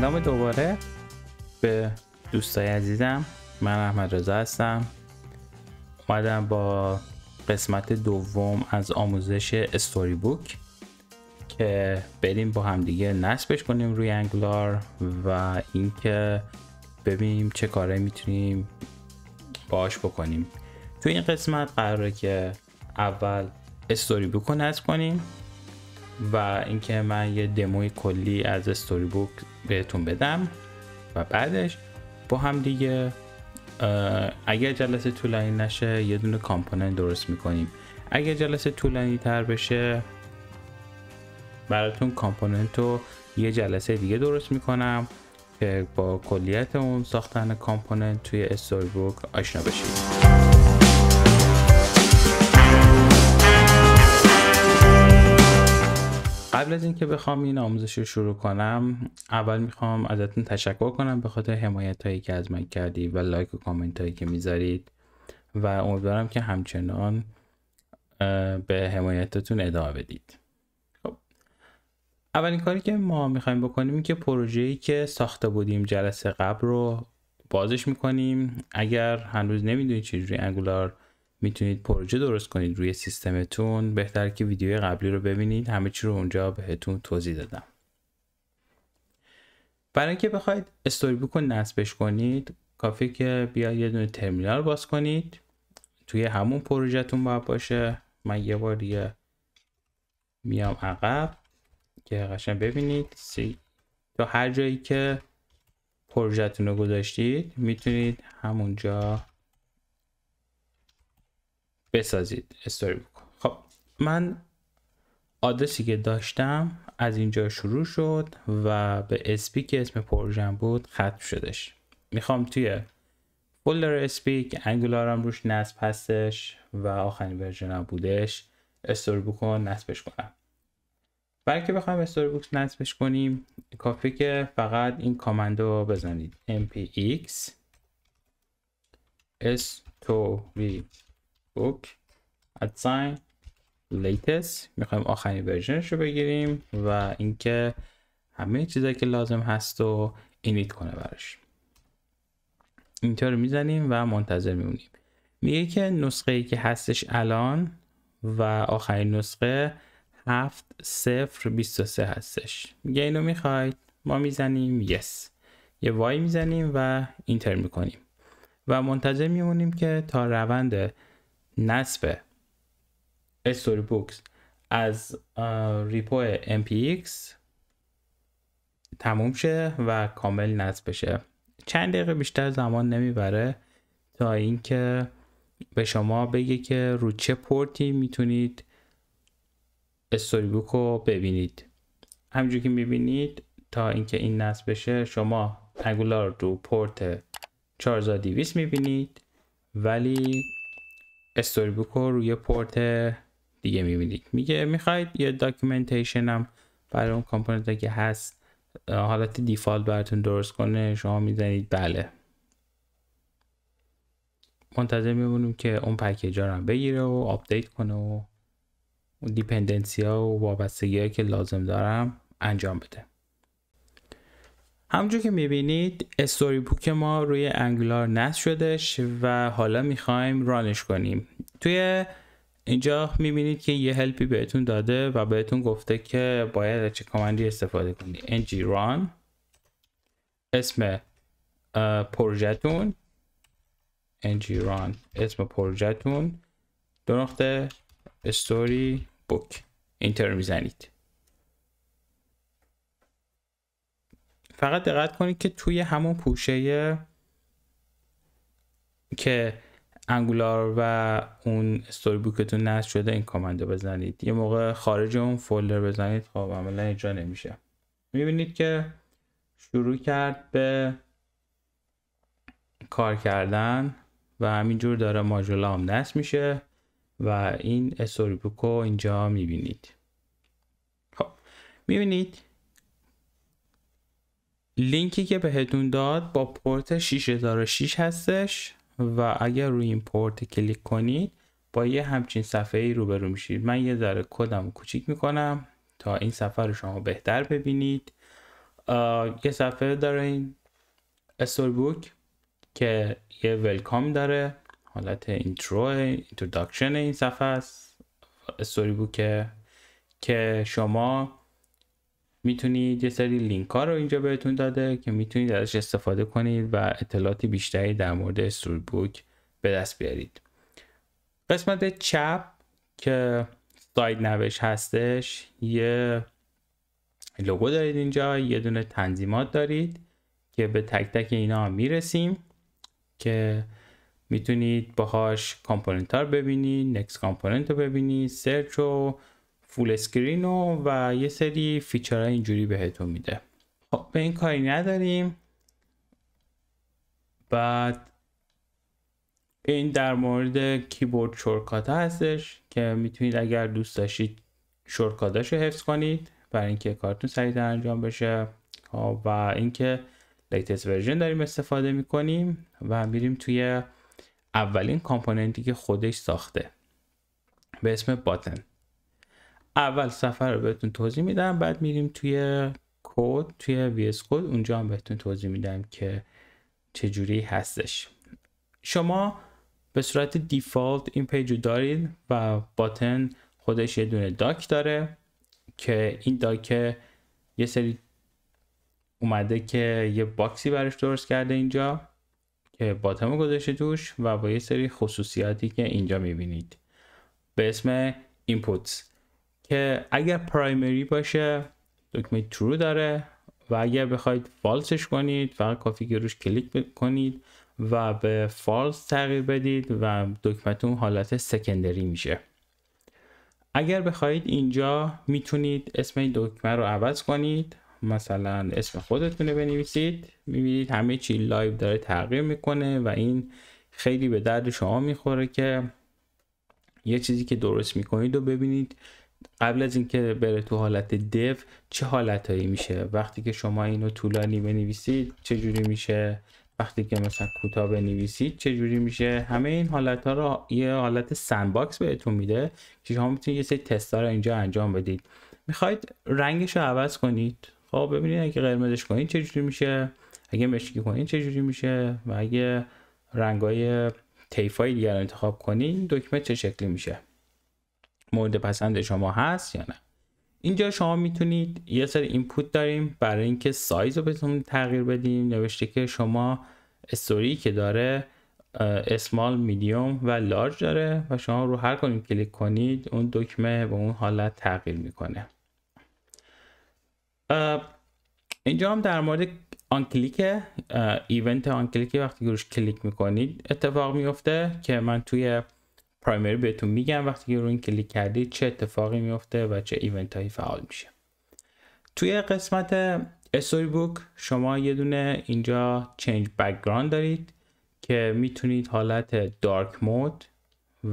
سلام دوباره به دوستای عزیزم من احمد رضا هستم اومدم با قسمت دوم از آموزش استوری بوک که بریم با همدیگه نصبش کنیم روی انگلار و اینکه ببینیم چه کاره میتونیم باش بکنیم تو این قسمت قراره که اول استوری بوک رو نصب کنیم و اینکه من یه دموی کلی از استوری بوک بهتون بدم و بعدش با هم دیگه اگر جلسه طولانی نشه یه دونه کامپوننت درست میکنیم اگر جلسه طولانی تر بشه براتون کامپوننت رو یه جلسه دیگه درست میکنم که با کلیت اون ساختن کامپوننت توی استوری بوک آشنا بشید قبل از اینکه بخوام این آموزش رو شروع کنم اول میخوام ازتون تشکر کنم به خاطر حمایت هایی که از من کردی و لایک و کامنت هایی که میذارید و امیدوارم که همچنان به حمایتتون ادامه بدید خب اولین کاری که ما میخوایم بکنیم این که ای که ساخته بودیم جلسه قبل رو بازش میکنیم اگر هنوز نمیدونید چجوری انگولار میتونید پروژه درست کنید روی سیستمتون بهتر که ویدیوی قبلی رو ببینید همه چی رو اونجا بهتون توضیح دادم برای اینکه بخواید استوری بوک رو نصبش کنید کافی که بیاید یه دونه ترمینال باز کنید توی همون پروژهتون باید باشه من یه بار دیگه میام عقب که قشنگ ببینید سی تا هر جایی که پروژهتون رو گذاشتید میتونید همونجا بسازید استوری بکن خب من آدرسی که داشتم از اینجا شروع شد و به اسپی که اسم پروژم بود ختم شدش میخوام توی فولدر اسپی که انگولارم روش نصب هستش و آخرین ورژن بودش استوری بکن نصبش کنم برای که بخوایم استوری بوکس نصبش کنیم کافی که فقط این کامند رو بزنید mpx v book ادساین latest میخوایم آخرین ورژنش رو بگیریم و اینکه همه چیزایی که لازم هست و اینیت کنه براش اینطور میزنیم و منتظر میمونیم میگه که نسخه ای که هستش الان و آخرین نسخه بیست و سه هستش میگه اینو میخواید ما میزنیم یس یه وای میزنیم و اینتر میکنیم و منتظر میمونیم که تا روند نصب استوری بوکس از ریپو MPX تموم شه و کامل نصب بشه چند دقیقه بیشتر زمان نمیبره تا اینکه به شما بگه که رو چه پورتی میتونید استوری بوک رو ببینید همجور که میبینید تا اینکه این نصب بشه شما انگولار رو پورت 4200 میبینید ولی استوری بوک رو روی پورت دیگه میبینید میگه میخواید یه داکیومنتیشن هم برای اون کامپوننت که هست حالت دیفالت براتون درست کنه شما میزنید بله منتظر میمونیم که اون پکیج ها رو بگیره و آپدیت کنه و دیپندنسی ها و وابستگی که لازم دارم انجام بده همونجور که میبینید استوری بوک ما روی انگولار نصب شدش و حالا میخوایم رانش کنیم توی اینجا میبینید که یه هلپی بهتون داده و بهتون گفته که باید چه کامندی استفاده کنید ng run اسم پروژهتون ng run اسم پروژتون، دو نقطه استوری بوک اینتر میزنید فقط دقت کنید که توی همون پوشه که انگولار و اون استوری بوکتون نصب شده این کامند بزنید یه موقع خارج اون فولدر بزنید خب عملا اینجا نمیشه میبینید که شروع کرد به کار کردن و همینجور داره ماجولا هم نصب میشه و این استوری بوکو اینجا میبینید خب میبینید لینکی که بهتون داد با پورت 6006 هستش و اگر روی این پورت کلیک کنید با یه همچین صفحه ای روبرو میشید من یه ذره کدم کوچیک میکنم تا این صفحه رو شما بهتر ببینید یه صفحه داره این استوری بوک که یه ولکام داره حالت اینترو اینترودکشن این صفحه است استوری بوکه که شما میتونید یه سری لینک ها رو اینجا بهتون داده که میتونید ازش استفاده کنید و اطلاعات بیشتری در مورد استوری بوک به دست بیارید قسمت چپ که ساید نوش هستش یه لوگو دارید اینجا یه دونه تنظیمات دارید که به تک تک اینا میرسیم که میتونید باهاش کامپوننت ها رو ببینید نکس کامپوننت رو ببینید سرچ رو فول اسکرین و, و یه سری فیچرهای اینجوری بهتون میده خب به این کاری نداریم بعد این در مورد کیبورد شورکات هستش که میتونید اگر دوست داشتید شورکاتاش رو حفظ کنید برای اینکه کارتون سریعتر انجام بشه خب، و اینکه لیتست ورژن داریم استفاده میکنیم و میریم توی اولین کامپوننتی که خودش ساخته به اسم باتن اول سفر رو بهتون توضیح میدم بعد میریم توی کد توی وی کد اونجا هم بهتون توضیح میدم که چجوری هستش شما به صورت دیفالت این پیج رو دارید و باتن خودش یه دونه داک داره که این داک یه سری اومده که یه باکسی براش درست کرده اینجا که باتم گذاشته توش و با یه سری خصوصیاتی که اینجا میبینید به اسم اینپوتس که اگر پرایمری باشه دکمه ترو داره و اگر بخواید فالسش کنید فقط کافی که روش کلیک کنید و به فالس تغییر بدید و دکمتون حالت سکندری میشه اگر بخواید اینجا میتونید اسم این دکمه رو عوض کنید مثلا اسم خودتون رو بنویسید میبینید همه چی لایو داره تغییر میکنه و این خیلی به درد شما میخوره که یه چیزی که درست میکنید و ببینید قبل از اینکه بره تو حالت دو چه حالتهایی میشه وقتی که شما اینو طولانی بنویسید چه جوری میشه وقتی که مثلا کوتاه بنویسید چه جوری میشه همه این حالت ها رو یه حالت باکس بهتون میده که شما میتونید یه سری تستا رو اینجا انجام بدید میخواید رنگش رو عوض کنید خب ببینید اگه قرمزش کنید چه جوری میشه اگه مشکی کنید چه جوری میشه و اگه رنگای تیفای دیگر انتخاب کنید دکمه چه شکلی میشه مورد پسند شما هست یا نه اینجا شما میتونید یه سری اینپوت داریم برای اینکه سایز رو بهتون تغییر بدیم نوشته که شما استوری که داره اسمال میدیوم و لارج داره و شما رو هر کنیم کلیک کنید اون دکمه به اون حالت تغییر میکنه اینجا هم در مورد آن کلیک ایونت آن کلیکی وقتی روش کلیک میکنید اتفاق میفته که من توی پرایمری بهتون میگم وقتی که روی این کلیک کردید چه اتفاقی میفته و چه ایونت هایی فعال میشه توی قسمت استوری بوک شما یه دونه اینجا چنج بکگراند دارید که میتونید حالت دارک مود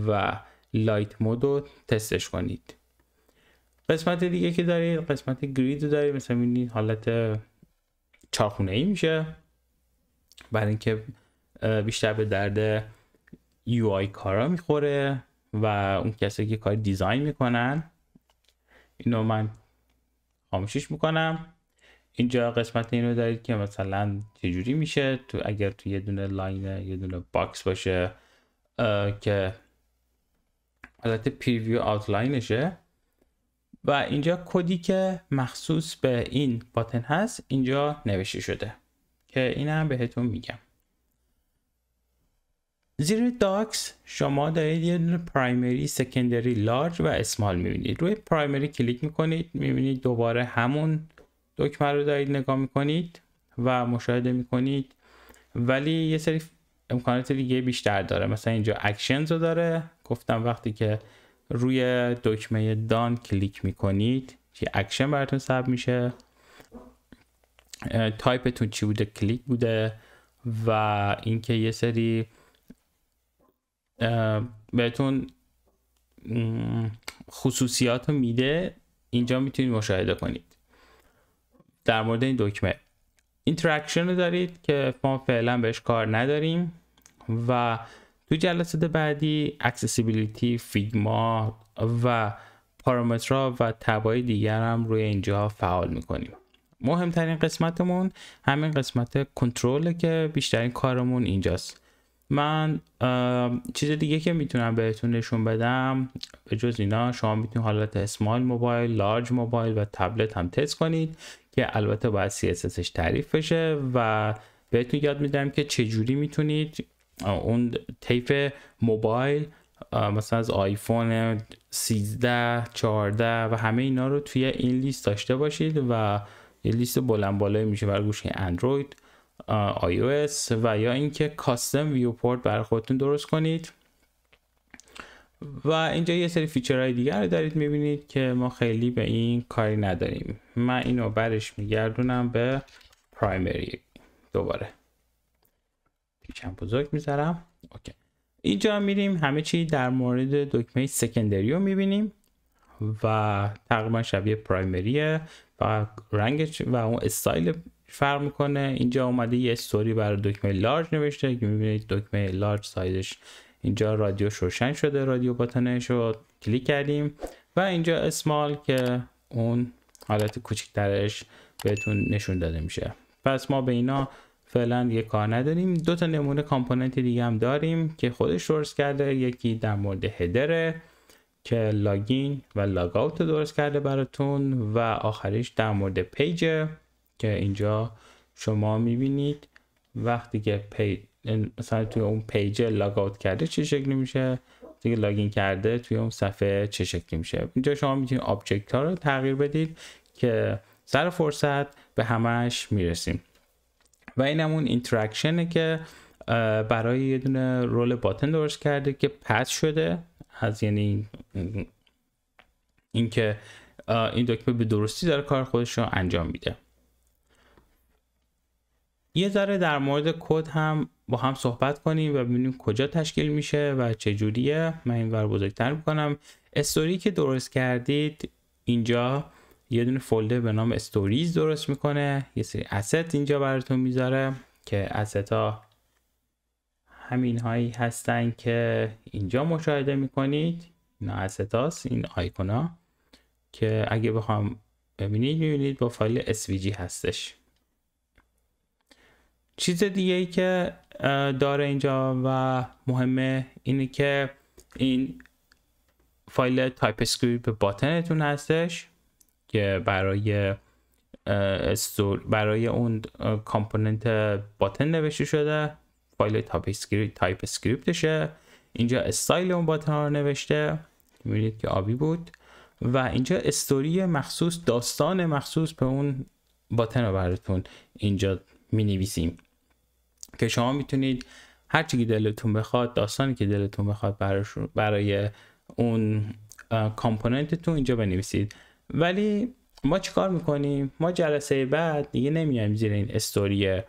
و لایت مود رو تستش کنید قسمت دیگه که دارید قسمت گرید رو دارید مثلا میبینید حالت چارخونه ای میشه برای اینکه بیشتر به درد یو آی کارا میخوره و اون کسایی که کار دیزاین میکنن اینو من خاموشش میکنم اینجا قسمت اینو دارید که مثلا چجوری میشه تو اگر تو یه دونه لاین یه دونه باکس باشه که حالت پریویو آوتلاینشه و اینجا کدی که مخصوص به این باتن هست اینجا نوشته شده که اینم هم بهتون میگم زیر داکس شما دارید یه پرایمری سکندری لارج و اسمال میبینید روی پرایمری کلیک میکنید میبینید دوباره همون دکمه رو دارید نگاه میکنید و مشاهده میکنید ولی یه سری امکانات دیگه بیشتر داره مثلا اینجا اکشنز رو داره گفتم وقتی که روی دکمه دان کلیک میکنید یه اکشن براتون ثبت میشه تایپتون چی بوده کلیک بوده و اینکه یه سری بهتون خصوصیات رو میده اینجا میتونید مشاهده کنید در مورد این دکمه اینتراکشن رو دارید که ما فعلا بهش کار نداریم و تو جلسات بعدی اکسسیبیلیتی فیگما و پارامترها و تبای دیگر هم روی اینجا فعال میکنیم مهمترین قسمتمون همین قسمت کنترل که بیشترین کارمون اینجاست من چیز دیگه که میتونم بهتون نشون بدم به جز اینا شما میتونید حالت اسمال موبایل لارج موبایل و تبلت هم تست کنید که البته باید CSSش تعریف بشه و بهتون یاد میدم که چجوری میتونید اون طیف موبایل مثلا از آیفون 13 14 و همه اینا رو توی این لیست داشته باشید و یه لیست بلند بالایی میشه برای گوشی اندروید iOS و یا اینکه کاستم ویوپورت برای خودتون درست کنید و اینجا یه سری فیچرهای دیگر رو دارید میبینید که ما خیلی به این کاری نداریم من اینو برش میگردونم به پرایمری دوباره پیچم بزرگ میذارم اوکی اینجا میریم همه چی در مورد دکمه سکندری رو میبینیم و تقریبا شبیه پرایمریه و رنگش و اون استایل فرق میکنه اینجا اومده یه استوری برای دکمه لارج نوشته که میبینید دکمه لارج سایزش اینجا رادیو شوشن شده رادیو باتنه شد. کلیک کردیم و اینجا اسمال که اون حالت کوچکترش بهتون نشون داده میشه پس ما به اینا فعلا یه کار نداریم دو تا نمونه کامپوننت دیگه هم داریم که خودش درست کرده یکی در مورد هدره که لاگین و لاگ درست کرده براتون و آخریش در مورد پیجه که اینجا شما میبینید وقتی که پی... مثلا توی اون پیج لاگاوت کرده چه شکلی میشه دیگه لاگین کرده توی اون صفحه چه شکلی میشه اینجا شما میتونید آبجکت ها رو تغییر بدید که سر فرصت به همش میرسیم و این همون اینتراکشنه که برای یه دونه رول باتن درست کرده که پس شده از یعنی اینکه این, این دکمه به درستی داره کار خودش رو انجام میده یه ذره در مورد کد هم با هم صحبت کنیم و ببینیم کجا تشکیل میشه و چه جوریه من اینور بزرگتر میکنم استوری که درست کردید اینجا یه دونه فولدر به نام استوریز درست میکنه یه سری asset اینجا براتون میذاره که asset ها همین هایی هستن که اینجا مشاهده میکنید اینا asset هاست این آیکونا که اگه بخوام ببینید میبینید با فایل svg هستش چیز دیگه ای که داره اینجا و مهمه اینه که این فایل تایپ اسکریپت باتنتون هستش که برای برای اون کامپوننت باتن نوشته شده فایل تایپ اسکریپت تایپ اسکریپتشه اینجا استایل اون باتن رو نوشته میبینید که آبی بود و اینجا استوری مخصوص داستان مخصوص به اون باتن رو براتون اینجا می نویسیم که شما میتونید هر چی که دلتون بخواد داستانی که دلتون بخواد برای اون کامپوننتتون اینجا بنویسید ولی ما چیکار میکنیم ما جلسه بعد دیگه نمیایم زیر این استوری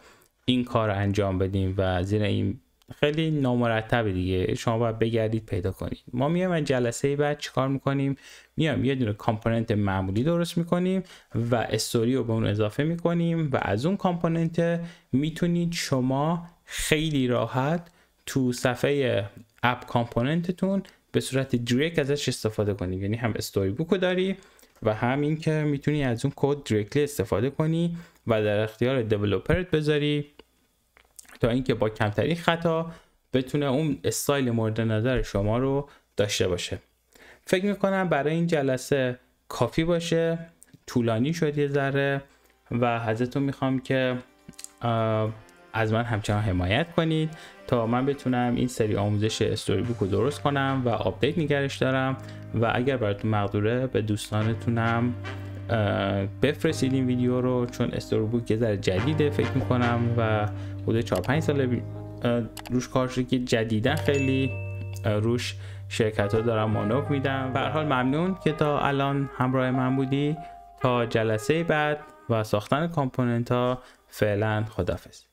این کار رو انجام بدیم و زیر این خیلی نامرتب دیگه شما باید بگردید پیدا کنید ما میایم از جلسه بعد چیکار میکنیم میایم یه دونه کامپوننت معمولی درست میکنیم و استوری رو به اون اضافه میکنیم و از اون کامپوننت میتونید شما خیلی راحت تو صفحه اپ کامپوننتتون به صورت دریک ازش استفاده کنید یعنی هم استوری بوک داری و هم اینکه میتونی از اون کد دریکلی استفاده کنی و در اختیار دیولپرت بذاری تا اینکه با کمترین خطا بتونه اون استایل مورد نظر شما رو داشته باشه فکر میکنم برای این جلسه کافی باشه طولانی شد یه ذره و ازتون میخوام که از من همچنان حمایت کنید تا من بتونم این سری آموزش استوری بوک رو درست کنم و آپدیت نگرش دارم و اگر براتون مقدوره به دوستانتونم بفرستید این ویدیو رو چون استوری بوک یه ذره جدیده فکر میکنم و حدود 4 5 سال روش کار شده که جدیدا خیلی روش شرکت ها دارم مانوب میدم و حال ممنون که تا الان همراه من بودی تا جلسه بعد و ساختن کامپوننت ها فعلا خدافظ